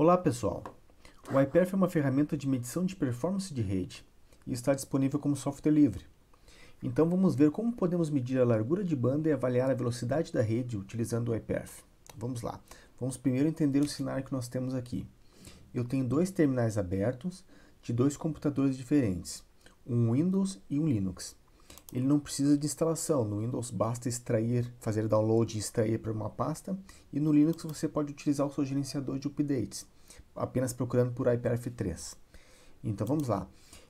Olá pessoal, o iPerf é uma ferramenta de medição de performance de rede e está disponível como software livre. Então vamos ver como podemos medir a largura de banda e avaliar a velocidade da rede utilizando o iPerf. Vamos lá, vamos primeiro entender o cenário que nós temos aqui. Eu tenho dois terminais abertos de dois computadores diferentes, um Windows e um Linux ele não precisa de instalação. No Windows basta extrair, fazer download e extrair para uma pasta, e no Linux você pode utilizar o seu gerenciador de updates, apenas procurando por IPRF3. Então vamos lá.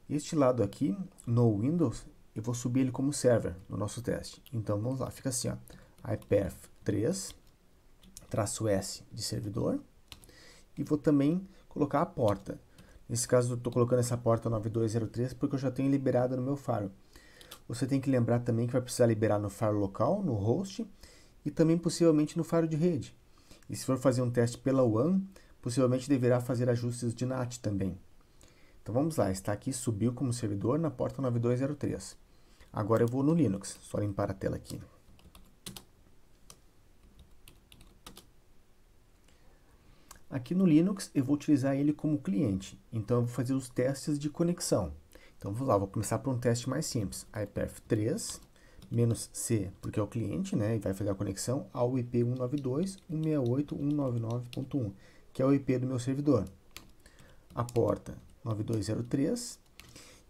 Este lado aqui, no Windows, eu vou subir ele como server no nosso teste. Então vamos lá, fica assim, ó, IPRF3, traço S de servidor, e vou também colocar a porta. Nesse caso, eu estou colocando essa porta 9203 porque eu já tenho liberada no meu faro. Você tem que lembrar também que vai precisar liberar no faro local, no host e também possivelmente no faro de rede. E se for fazer um teste pela WAN, possivelmente deverá fazer ajustes de NAT também. Então vamos lá, está aqui, subiu como servidor na porta 9203. Agora eu vou no Linux, só limpar a tela aqui. Aqui no Linux eu vou utilizar ele como cliente, então eu vou fazer os testes de conexão. Então vamos lá, vou começar por um teste mais simples. IPF 3 menos C, porque é o cliente, né, e vai fazer a conexão ao IP 192.168.199.1, que é o IP do meu servidor. A porta 9203.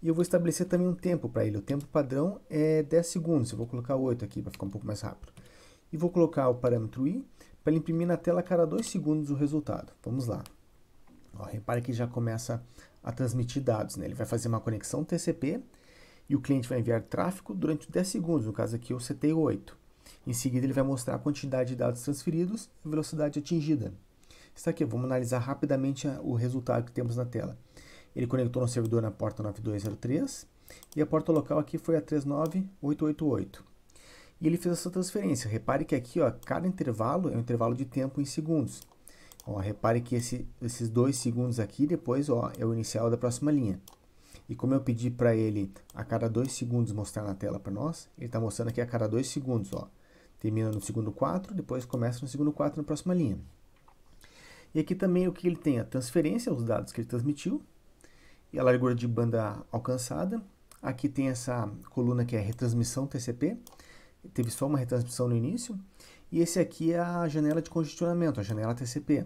E eu vou estabelecer também um tempo para ele. O tempo padrão é 10 segundos. Eu vou colocar 8 aqui para ficar um pouco mais rápido. E vou colocar o parâmetro i para ele imprimir na tela a cada 2 segundos o resultado. Vamos lá. Ó, repare que já começa a transmitir dados. Né? Ele vai fazer uma conexão TCP e o cliente vai enviar tráfego durante 10 segundos, no caso aqui eu CT 8. Em seguida, ele vai mostrar a quantidade de dados transferidos e velocidade atingida. Está aqui, vamos analisar rapidamente o resultado que temos na tela. Ele conectou no servidor na porta 9203 e a porta local aqui foi a 39888. E ele fez essa transferência. Repare que aqui, ó, cada intervalo é um intervalo de tempo em segundos. Ó, repare que esse, esses dois segundos aqui, depois ó, é o inicial da próxima linha. E como eu pedi para ele a cada dois segundos mostrar na tela para nós, ele está mostrando aqui a cada dois segundos. Ó. Termina no segundo 4, depois começa no segundo 4 na próxima linha. E aqui também o que ele tem? A transferência, os dados que ele transmitiu, e a largura de banda alcançada. Aqui tem essa coluna que é a retransmissão TCP, teve só uma retransmissão no início. E esse aqui é a janela de congestionamento, a janela TCP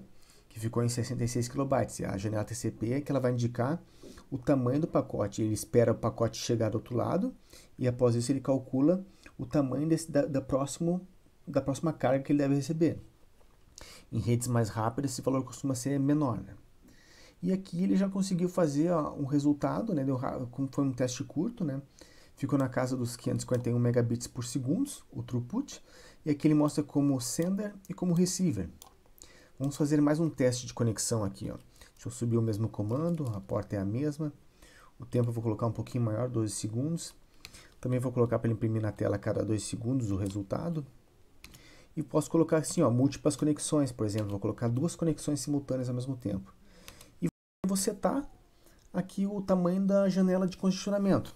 que ficou em 66 KB. A janela TCP é que ela vai indicar o tamanho do pacote. Ele espera o pacote chegar do outro lado e após isso ele calcula o tamanho desse, da, da, próximo, da próxima carga que ele deve receber. Em redes mais rápidas esse valor costuma ser menor. Né? E aqui ele já conseguiu fazer ó, um resultado, né? Deu, como foi um teste curto, né? ficou na casa dos 551 megabits por segundo, o throughput, e aqui ele mostra como sender e como receiver. Vamos fazer mais um teste de conexão aqui. Ó. Deixa eu subir o mesmo comando, a porta é a mesma. O tempo eu vou colocar um pouquinho maior, 12 segundos. Também vou colocar para ele imprimir na tela a cada 2 segundos o resultado. E posso colocar assim, ó, múltiplas conexões, por exemplo. Vou colocar duas conexões simultâneas ao mesmo tempo. E vou setar tá aqui o tamanho da janela de congestionamento.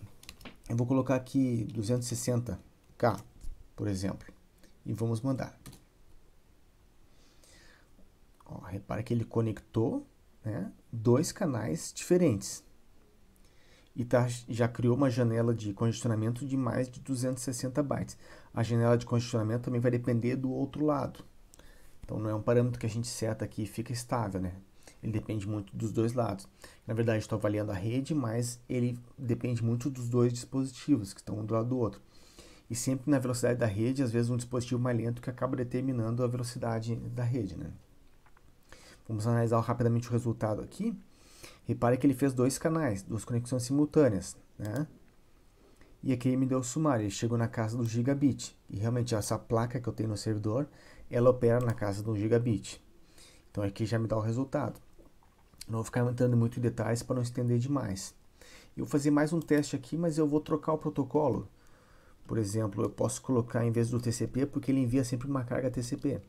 Eu vou colocar aqui 260K, por exemplo. E vamos mandar. Ó, repara que ele conectou né, dois canais diferentes. E tá, já criou uma janela de congestionamento de mais de 260 bytes. A janela de congestionamento também vai depender do outro lado. Então não é um parâmetro que a gente seta aqui e fica estável, né? Ele depende muito dos dois lados. Na verdade, estou avaliando a rede, mas ele depende muito dos dois dispositivos que estão um do lado do outro. E sempre na velocidade da rede, às vezes um dispositivo mais lento que acaba determinando a velocidade da rede, né? Vamos analisar rapidamente o resultado aqui. Repare que ele fez dois canais, duas conexões simultâneas, né? E aqui ele me deu o sumário, ele chegou na casa do gigabit. E realmente essa placa que eu tenho no servidor, ela opera na casa do gigabit. Então aqui já me dá o resultado. Não vou ficar entrando muito em detalhes para não estender demais. Eu vou fazer mais um teste aqui, mas eu vou trocar o protocolo. Por exemplo, eu posso colocar em vez do TCP, porque ele envia sempre uma carga TCP.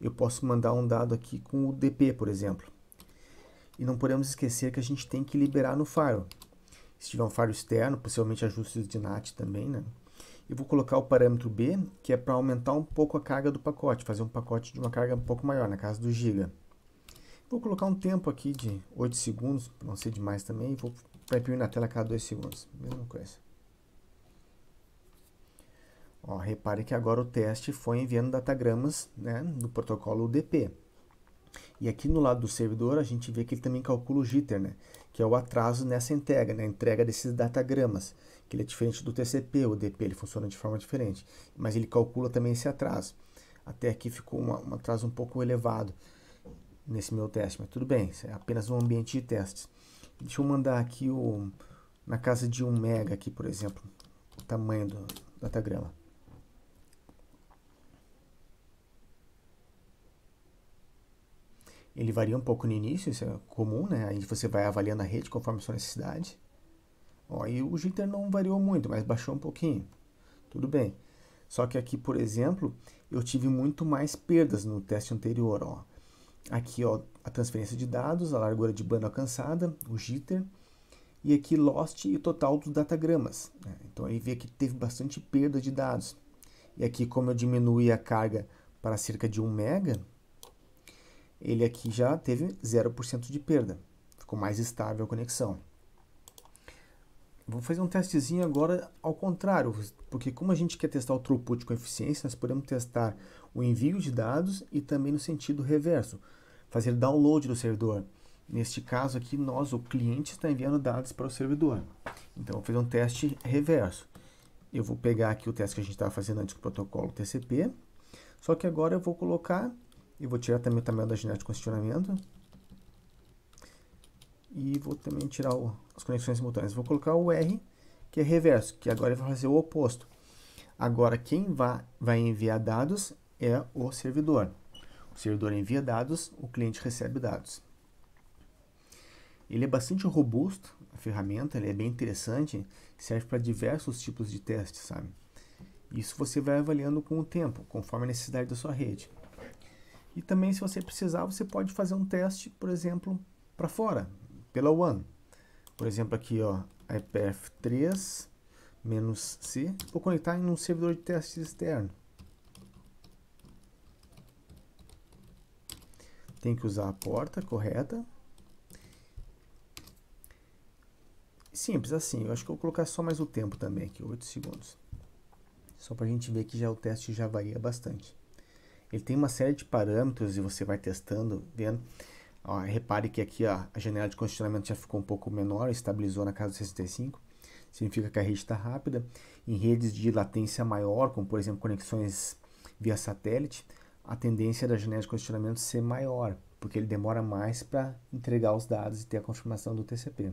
Eu posso mandar um dado aqui com o DP, por exemplo. E não podemos esquecer que a gente tem que liberar no faro. Se tiver um faro externo, possivelmente ajustes de NAT também, né? Eu vou colocar o parâmetro B, que é para aumentar um pouco a carga do pacote, fazer um pacote de uma carga um pouco maior, na casa do giga. Vou colocar um tempo aqui de 8 segundos, não ser demais também, vou para imprimir na tela a cada 2 segundos, mesma coisa. Ó, repare que agora o teste foi enviando datagramas né, do protocolo UDP. E aqui no lado do servidor, a gente vê que ele também calcula o jitter, né? que é o atraso nessa entrega, na né? entrega desses datagramas, que ele é diferente do TCP, o UDP ele funciona de forma diferente, mas ele calcula também esse atraso. Até aqui ficou uma, um atraso um pouco elevado nesse meu teste, mas tudo bem, é apenas um ambiente de testes. Deixa eu mandar aqui o, na casa de 1 mega aqui, por exemplo, o tamanho do datagrama. Ele varia um pouco no início, isso é comum, né? Aí você vai avaliando a rede conforme a sua necessidade. Ó, e o jitter não variou muito, mas baixou um pouquinho. Tudo bem. Só que aqui, por exemplo, eu tive muito mais perdas no teste anterior. Ó. Aqui ó, a transferência de dados, a largura de banda alcançada, o jitter. E aqui lost e o total dos datagramas. Né? Então aí vê que teve bastante perda de dados. E aqui como eu diminuí a carga para cerca de 1 mega, ele aqui já teve 0% de perda. Ficou mais estável a conexão. Vou fazer um testezinho agora ao contrário, porque como a gente quer testar o throughput com eficiência, nós podemos testar o envio de dados e também no sentido reverso, fazer download do servidor. Neste caso aqui, nós, o cliente, está enviando dados para o servidor. Então, vou fazer um teste reverso. Eu vou pegar aqui o teste que a gente estava fazendo antes com o protocolo TCP, só que agora eu vou colocar e vou tirar também o tamanho da janela de congestionamento. E vou também tirar o, as conexões simultâneas. Vou colocar o R, que é reverso, que agora vai fazer o oposto. Agora, quem vai, vai enviar dados é o servidor. O servidor envia dados, o cliente recebe dados. Ele é bastante robusto, a ferramenta, ele é bem interessante, serve para diversos tipos de testes, sabe? Isso você vai avaliando com o tempo, conforme a necessidade da sua rede. E também, se você precisar, você pode fazer um teste, por exemplo, para fora, pela One. Por exemplo, aqui, ó, IPF3 menos C, vou conectar em um servidor de testes externo. Tem que usar a porta correta. Simples assim, eu acho que eu vou colocar só mais o tempo também aqui, 8 segundos. Só para a gente ver que já o teste já varia bastante. Ele tem uma série de parâmetros e você vai testando, vendo. Ó, repare que aqui ó, a janela de condicionamento já ficou um pouco menor, estabilizou na casa dos 65. Significa que a rede está rápida. Em redes de latência maior, como por exemplo conexões via satélite, a tendência da janela de condicionamento ser maior, porque ele demora mais para entregar os dados e ter a confirmação do TCP.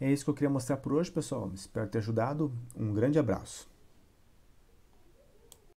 É isso que eu queria mostrar por hoje, pessoal. Espero ter ajudado. Um grande abraço.